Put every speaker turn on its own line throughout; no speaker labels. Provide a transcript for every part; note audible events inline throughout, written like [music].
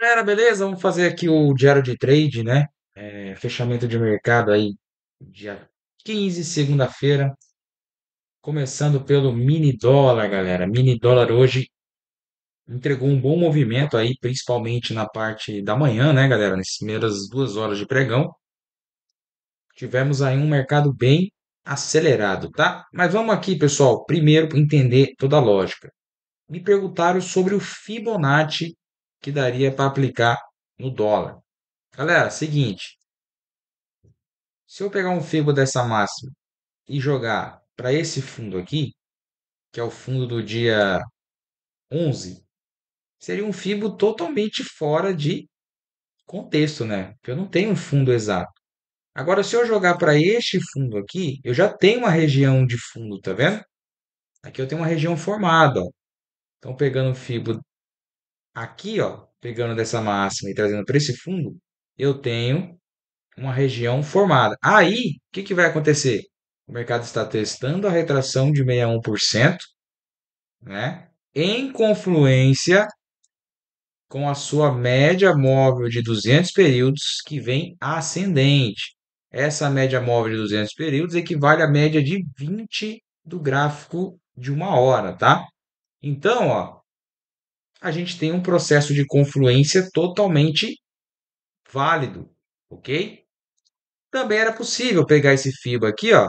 galera, beleza? Vamos fazer aqui o diário de trade, né? É, fechamento de mercado aí, dia 15, segunda-feira. Começando pelo mini dólar, galera. Mini dólar hoje entregou um bom movimento aí, principalmente na parte da manhã, né, galera? Nas primeiras duas horas de pregão. Tivemos aí um mercado bem acelerado, tá? Mas vamos aqui, pessoal, primeiro entender toda a lógica. Me perguntaram sobre o Fibonacci que daria para aplicar no dólar. Galera, seguinte. Se eu pegar um fibo dessa máxima e jogar para esse fundo aqui, que é o fundo do dia 11, seria um fibo totalmente fora de contexto, né? Porque eu não tenho um fundo exato. Agora, se eu jogar para este fundo aqui, eu já tenho uma região de fundo, tá vendo? Aqui eu tenho uma região formada. Ó. Então, pegando o fibo Aqui, ó, pegando dessa máxima e trazendo para esse fundo, eu tenho uma região formada. Aí, o que, que vai acontecer? O mercado está testando a retração de 61%, né? Em confluência com a sua média móvel de 200 períodos que vem ascendente. Essa média móvel de 200 períodos equivale à média de 20 do gráfico de uma hora, tá? Então, ó, a gente tem um processo de confluência totalmente válido, ok? Também era possível pegar esse FIBA aqui, ó,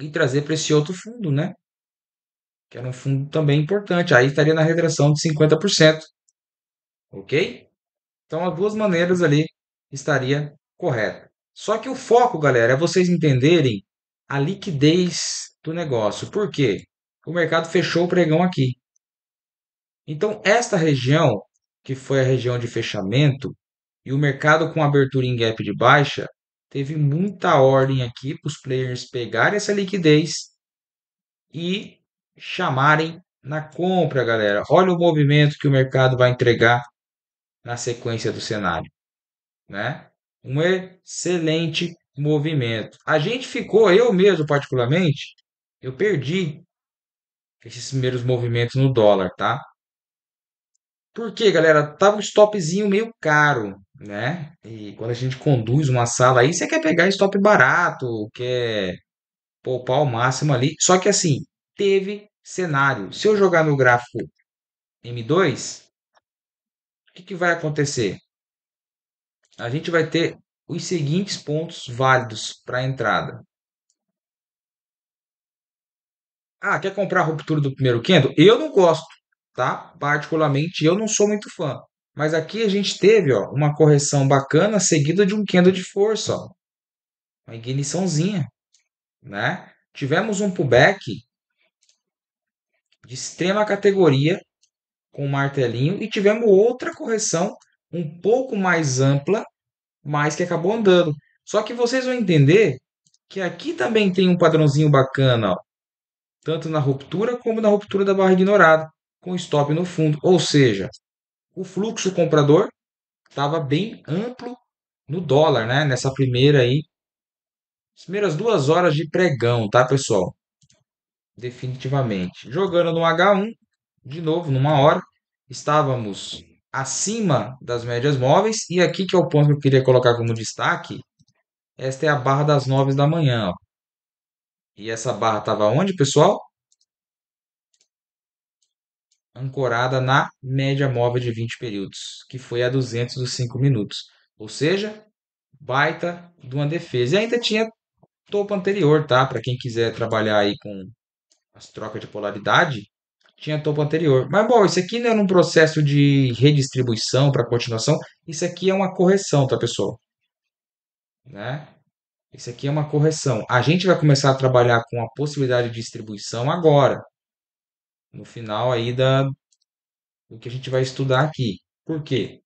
e trazer para esse outro fundo, né? Que era um fundo também importante. Aí estaria na retração de 50%, ok? Então, as duas maneiras ali estaria correta. Só que o foco, galera, é vocês entenderem a liquidez do negócio. Por quê? O mercado fechou o pregão aqui. Então, esta região, que foi a região de fechamento, e o mercado com abertura em gap de baixa, teve muita ordem aqui para os players pegarem essa liquidez e chamarem na compra, galera. Olha o movimento que o mercado vai entregar na sequência do cenário, né? Um excelente movimento. A gente ficou, eu mesmo particularmente, eu perdi esses primeiros movimentos no dólar, tá? Porque, galera, tava um stopzinho meio caro, né? E quando a gente conduz uma sala aí, você quer pegar stop barato, quer poupar o máximo ali. Só que assim, teve cenário. Se eu jogar meu gráfico M2, o que, que vai acontecer? A gente vai ter os seguintes pontos válidos para entrada. Ah, quer comprar a ruptura do primeiro candle? Eu não gosto tá? Particularmente eu não sou muito fã. Mas aqui a gente teve ó, uma correção bacana seguida de um candle de força, ó. uma igniçãozinha. Né? Tivemos um pullback de extrema categoria com martelinho e tivemos outra correção um pouco mais ampla, mas que acabou andando. Só que vocês vão entender que aqui também tem um padrãozinho bacana, ó, tanto na ruptura como na ruptura da barra ignorada com stop no fundo. Ou seja, o fluxo comprador estava bem amplo no dólar, né? Nessa primeira aí, as primeiras duas horas de pregão, tá, pessoal? Definitivamente. Jogando no H1, de novo, numa hora, estávamos acima das médias móveis. E aqui que é o ponto que eu queria colocar como destaque. Esta é a barra das 9 da manhã. Ó. E essa barra estava onde, pessoal? ancorada na média móvel de 20 períodos, que foi a 205 minutos. Ou seja, baita de uma defesa. E ainda tinha topo anterior, tá? Para quem quiser trabalhar aí com as trocas de polaridade, tinha topo anterior. Mas bom, isso aqui não é um processo de redistribuição para continuação, isso aqui é uma correção, tá, pessoal? Né? Isso aqui é uma correção. A gente vai começar a trabalhar com a possibilidade de distribuição agora no final aí da, do que a gente vai estudar aqui. Por quê?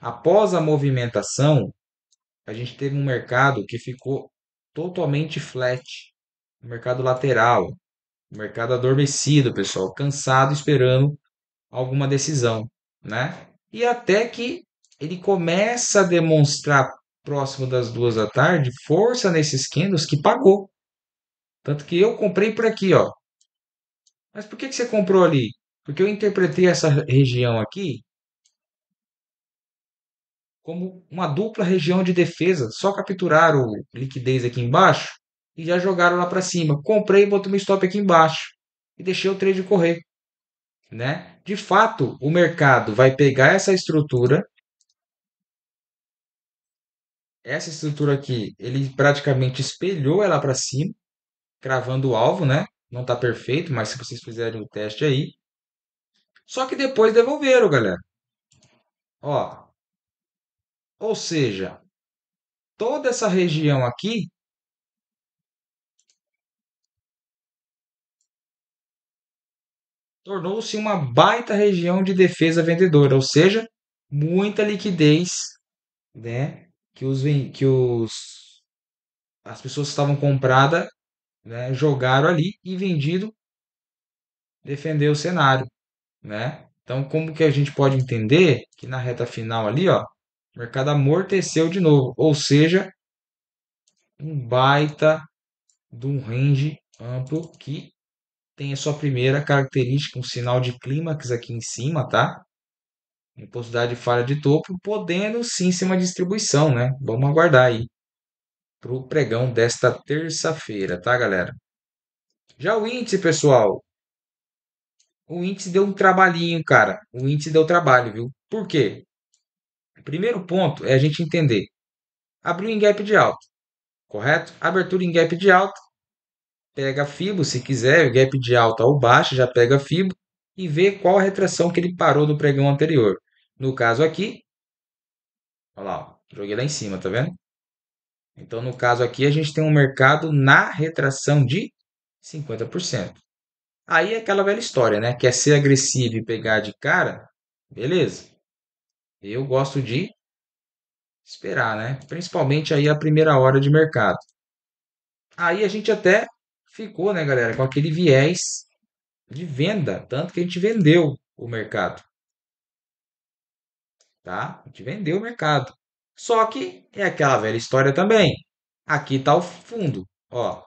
Após a movimentação, a gente teve um mercado que ficou totalmente flat, um mercado lateral, um mercado adormecido, pessoal, cansado, esperando alguma decisão, né? E até que ele começa a demonstrar próximo das duas da tarde força nesses candles que pagou. Tanto que eu comprei por aqui, ó, mas por que, que você comprou ali? Porque eu interpretei essa região aqui como uma dupla região de defesa. Só capturaram liquidez aqui embaixo e já jogaram lá para cima. Comprei e botei um stop aqui embaixo e deixei o trade correr. Né? De fato, o mercado vai pegar essa estrutura. Essa estrutura aqui, ele praticamente espelhou ela para cima, cravando o alvo, né? Não está perfeito, mas se vocês fizerem o teste aí. Só que depois devolveram, galera. Ó. Ou seja, toda essa região aqui tornou-se uma baita região de defesa vendedora, ou seja, muita liquidez, né, que os que os as pessoas que estavam comprada né, jogaram ali e vendido defender o cenário, né? Então, como que a gente pode entender que na reta final ali, ó, o mercado amorteceu de novo, ou seja, um baita de um range amplo que tem a sua primeira característica, um sinal de clímax aqui em cima, tá? impossibilidade possibilidade de falha de topo, podendo sim ser uma distribuição, né? Vamos aguardar aí para o pregão desta terça-feira, tá, galera? Já o índice, pessoal. O índice deu um trabalhinho, cara. O índice deu trabalho, viu? Por quê? O primeiro ponto é a gente entender. Abriu em gap de alta, correto? Abertura em gap de alta. Pega FIBO, se quiser, o gap de alta ou baixa, já pega FIBO e vê qual a retração que ele parou no pregão anterior. No caso aqui, olha lá, ó, joguei lá em cima, tá vendo? Então, no caso aqui, a gente tem um mercado na retração de 50%. Aí é aquela velha história, né? Quer ser agressivo e pegar de cara? Beleza. Eu gosto de esperar, né? Principalmente aí a primeira hora de mercado. Aí a gente até ficou, né, galera, com aquele viés de venda, tanto que a gente vendeu o mercado. Tá? A gente vendeu o mercado. Só que é aquela velha história também. Aqui está o fundo, ó,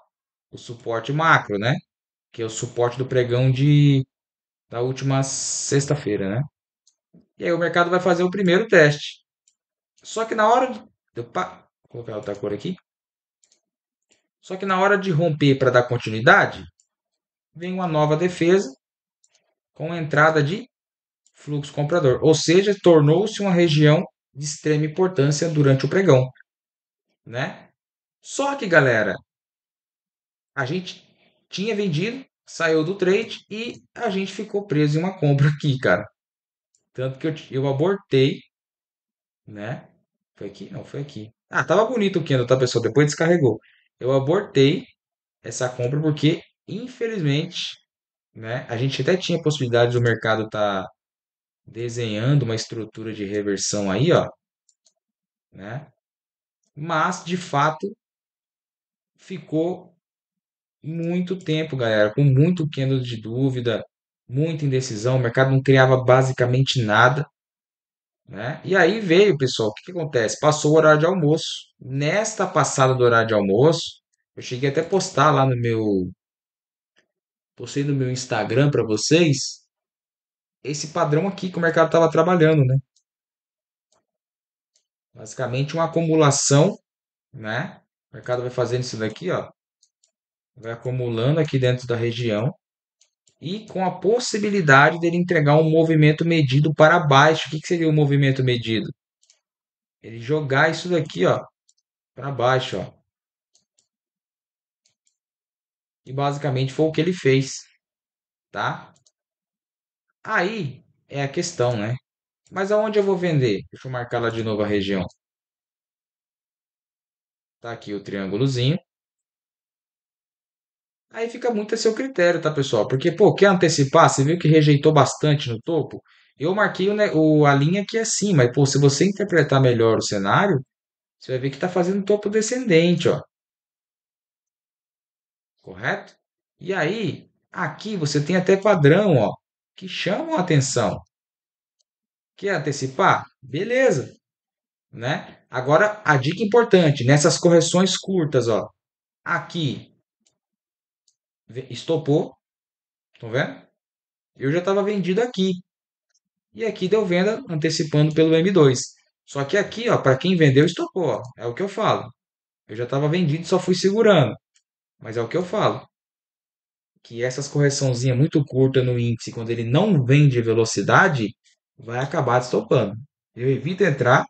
o suporte macro, né? Que é o suporte do pregão de da última sexta-feira, né? E aí o mercado vai fazer o primeiro teste. Só que na hora de opa, vou colocar outra cor aqui. Só que na hora de romper para dar continuidade, vem uma nova defesa com entrada de fluxo comprador, ou seja, tornou-se uma região de extrema importância durante o pregão, né? Só que, galera, a gente tinha vendido, saiu do trade e a gente ficou preso em uma compra aqui, cara. Tanto que eu, eu abortei, né? Foi aqui? Não, foi aqui. Ah, tava bonito o Kindle, tá, pessoal? Depois descarregou. Eu abortei essa compra porque, infelizmente, né? A gente até tinha possibilidade do mercado tá desenhando uma estrutura de reversão aí, ó, né? Mas de fato ficou muito tempo, galera, com muito candle de dúvida, muita indecisão, o mercado não criava basicamente nada, né? E aí veio, pessoal, o que, que acontece? Passou o horário de almoço. Nesta passada do horário de almoço, eu cheguei até a postar lá no meu postei no meu Instagram para vocês esse padrão aqui que o mercado estava trabalhando, né? Basicamente uma acumulação, né? O mercado vai fazendo isso daqui, ó. Vai acumulando aqui dentro da região e com a possibilidade dele entregar um movimento medido para baixo. O que, que seria o um movimento medido? Ele jogar isso daqui, ó, para baixo, ó. E basicamente foi o que ele fez, tá? Aí é a questão, né? Mas aonde eu vou vender? Deixa eu marcar lá de novo a região. Tá aqui o triângulozinho. Aí fica muito a seu critério, tá, pessoal? Porque, pô, quer antecipar? Você viu que rejeitou bastante no topo? Eu marquei o, o, a linha aqui assim, mas, pô, se você interpretar melhor o cenário, você vai ver que tá fazendo topo descendente, ó. Correto? E aí, aqui você tem até padrão, ó que chamam a atenção. Quer antecipar? Beleza. Né? Agora, a dica importante, nessas correções curtas, ó. Aqui, estopou. Estão vendo? Eu já estava vendido aqui. E aqui deu venda antecipando pelo M2. Só que aqui, ó, para quem vendeu, estopou. Ó. É o que eu falo. Eu já estava vendido, só fui segurando. Mas é o que eu falo que essas correçãozinha muito curta no índice, quando ele não vem de velocidade, vai acabar estopando Eu evito entrar,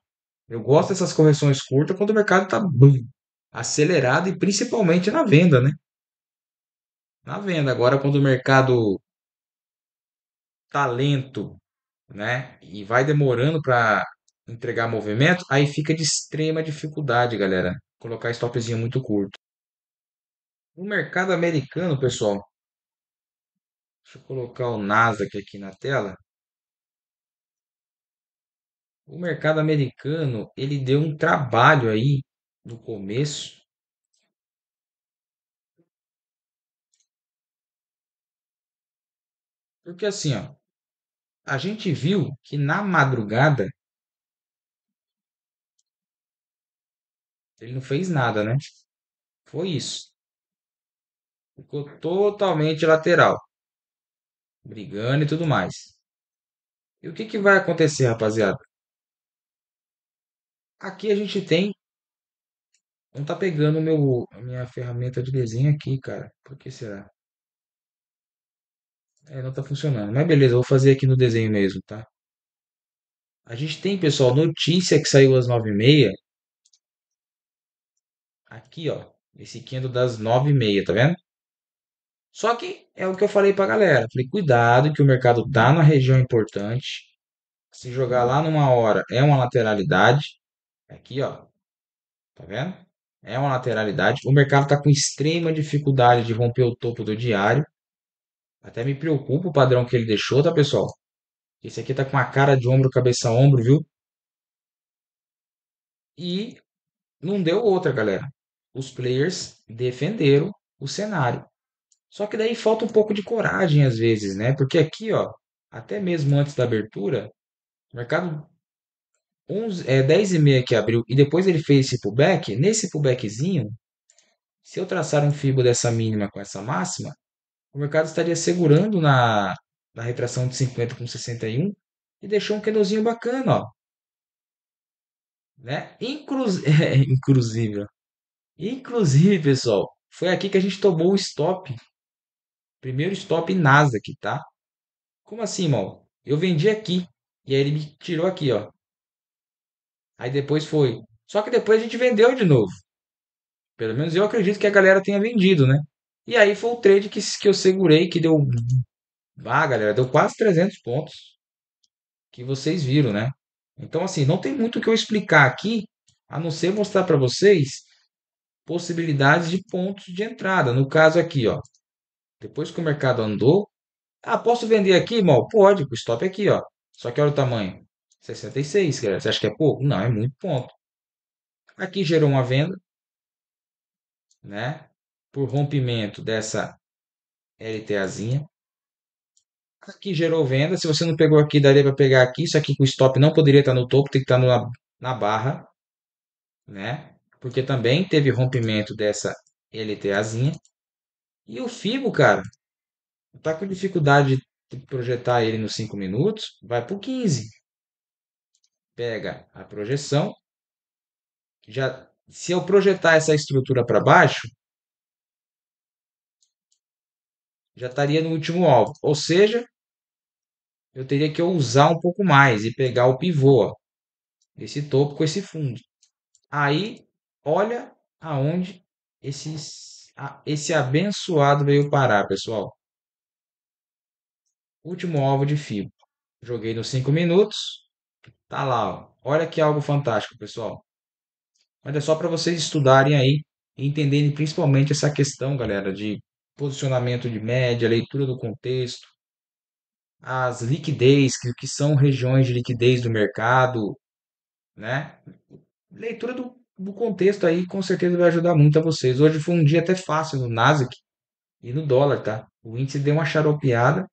eu gosto dessas correções curtas quando o mercado está acelerado e principalmente na venda, né? Na venda. Agora, quando o mercado tá lento, né? E vai demorando para entregar movimento, aí fica de extrema dificuldade, galera. Colocar stopzinho muito curto. No mercado americano, pessoal, Deixa eu colocar o Nasdaq aqui na tela. O mercado americano, ele deu um trabalho aí no começo. Porque assim, ó, a gente viu que na madrugada ele não fez nada, né? Foi isso. Ficou totalmente lateral brigando e tudo mais. E o que, que vai acontecer, rapaziada? Aqui a gente tem. Não tá pegando meu, minha ferramenta de desenho aqui, cara. Por que será? É, não tá funcionando. Mas beleza, vou fazer aqui no desenho mesmo, tá? A gente tem, pessoal, notícia que saiu às 9h30. Aqui, ó. Esse quinto das 9h30, tá vendo? Só que é o que eu falei pra galera. Falei, cuidado que o mercado tá na região importante. Se jogar lá numa hora é uma lateralidade. Aqui, ó. Tá vendo? É uma lateralidade. O mercado tá com extrema dificuldade de romper o topo do diário. Até me preocupa o padrão que ele deixou, tá, pessoal? Esse aqui tá com a cara de ombro, cabeça a ombro, viu? E não deu outra, galera. Os players defenderam o cenário. Só que daí falta um pouco de coragem às vezes, né? Porque aqui, ó, até mesmo antes da abertura, o mercado 11, é, 10 e meia que abriu e depois ele fez esse pullback, nesse pullbackzinho, se eu traçar um fibo dessa mínima com essa máxima, o mercado estaria segurando na, na retração de 50 com 61 e deixou um candlezinho bacana, ó. Né? Incruz... [laughs] É, inclusive, inclusive, pessoal, foi aqui que a gente tomou o stop Primeiro stop Nasdaq, tá? Como assim, mal? Eu vendi aqui. E aí ele me tirou aqui, ó. Aí depois foi. Só que depois a gente vendeu de novo. Pelo menos eu acredito que a galera tenha vendido, né? E aí foi o trade que, que eu segurei, que deu. Ah, galera, deu quase 300 pontos. Que vocês viram, né? Então, assim, não tem muito o que eu explicar aqui, a não ser mostrar para vocês possibilidades de pontos de entrada. No caso aqui, ó, depois que o mercado andou, ah, posso vender aqui, irmão? Pode, o stop é aqui, ó. Só que olha o tamanho. 66, galera. Você acha que é pouco? Não, é muito ponto. Aqui gerou uma venda, né? Por rompimento dessa LTAzinha. Aqui gerou venda. Se você não pegou aqui, daria para pegar aqui. Isso aqui com stop não poderia estar no topo, tem que estar na, na barra, né? Porque também teve rompimento dessa LTAzinha. E o Figo, cara, tá com dificuldade de projetar ele nos 5 minutos, vai pro 15. Pega a projeção. Já se eu projetar essa estrutura para baixo, já estaria no último alvo. Ou seja, eu teria que usar um pouco mais e pegar o pivô, ó, esse topo com esse fundo. Aí, olha aonde esses esse abençoado veio parar, pessoal? Último alvo de fibra. Joguei nos 5 minutos. Tá lá, ó. olha que algo fantástico, pessoal. Olha só para vocês estudarem aí e entenderem principalmente essa questão, galera, de posicionamento de média, leitura do contexto, as liquidez, que, que são regiões de liquidez do mercado, né? Leitura do o contexto aí com certeza vai ajudar muito a vocês. Hoje foi um dia até fácil no Nasdaq e no dólar, tá? O índice deu uma xaropeada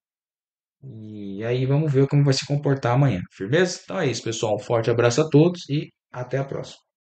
e aí vamos ver como vai se comportar amanhã. Firmeza? Então é isso, pessoal. Um forte abraço a todos e até a próxima.